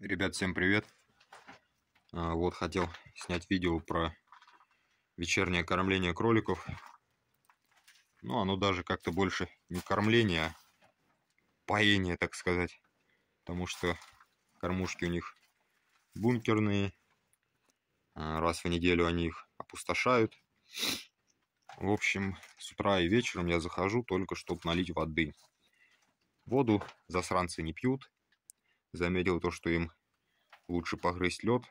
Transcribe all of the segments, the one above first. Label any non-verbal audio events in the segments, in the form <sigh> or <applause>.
Ребят, всем привет! А, вот хотел снять видео про вечернее кормление кроликов. Ну, оно даже как-то больше не кормление, а поение, так сказать. Потому что кормушки у них бункерные. А, раз в неделю они их опустошают. В общем, с утра и вечером я захожу только, чтобы налить воды. Воду засранцы не пьют, заметил то, что им лучше погрызть лед.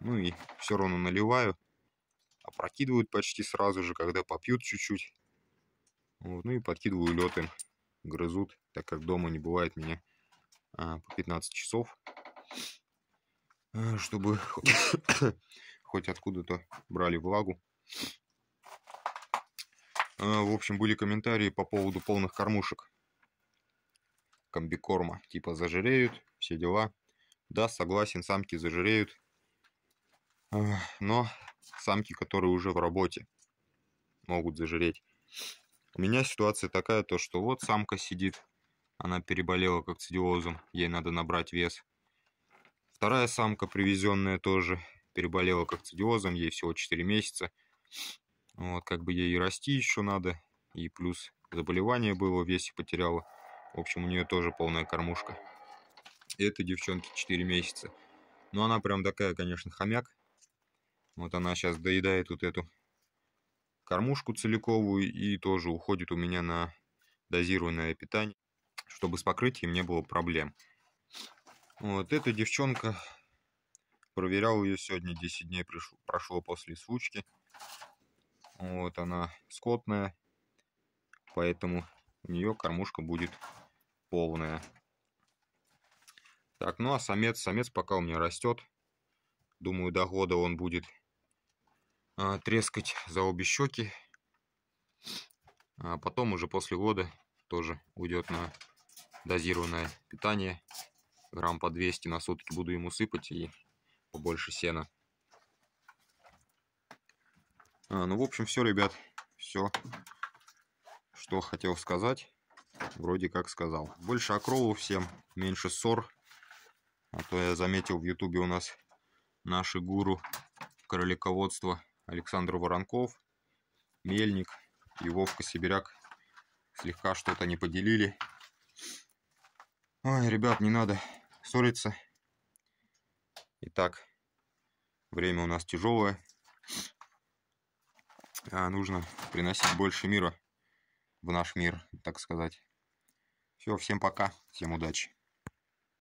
Ну и все равно наливаю. Опрокидывают почти сразу же, когда попьют чуть-чуть. Вот, ну и подкидываю лед им. Грызут, так как дома не бывает меня а, по 15 часов. А, чтобы <coughs> хоть откуда-то брали влагу. А, в общем, были комментарии по поводу полных кормушек комбикорма. Типа зажиреют, все дела. Да, согласен, самки зажиреют. Но самки, которые уже в работе, могут зажиреть. У меня ситуация такая, то что вот самка сидит, она переболела кокцидиозом, ей надо набрать вес. Вторая самка, привезенная тоже, переболела кокцидиозом, ей всего 4 месяца. Вот, как бы ей расти еще надо, и плюс заболевание было, весе потеряла. В общем, у нее тоже полная кормушка. И это девчонки 4 месяца. Но ну, она прям такая, конечно, хомяк. Вот она сейчас доедает вот эту кормушку целиковую и тоже уходит у меня на дозированное питание, чтобы с покрытием не было проблем. Вот эта девчонка, проверял ее сегодня, 10 дней пришло, прошло после случки. Вот она скотная, поэтому нее кормушка будет полная. Так, ну а самец, самец пока у меня растет. Думаю, до года он будет э, трескать за обе щеки. А потом уже после года тоже уйдет на дозированное питание. Грамм по 200 на сутки буду ему сыпать и побольше сена. А, ну, в общем, все, ребят. Все что хотел сказать, вроде как сказал. Больше окрову всем, меньше ссор. А то я заметил в ютубе у нас наши гуру кролиководства Александр Воронков, Мельник и Вовка Сибиряк слегка что-то не поделили. Ой, ребят, не надо ссориться. Итак, время у нас тяжелое. А нужно приносить больше мира в наш мир, так сказать. Все, всем пока, всем удачи.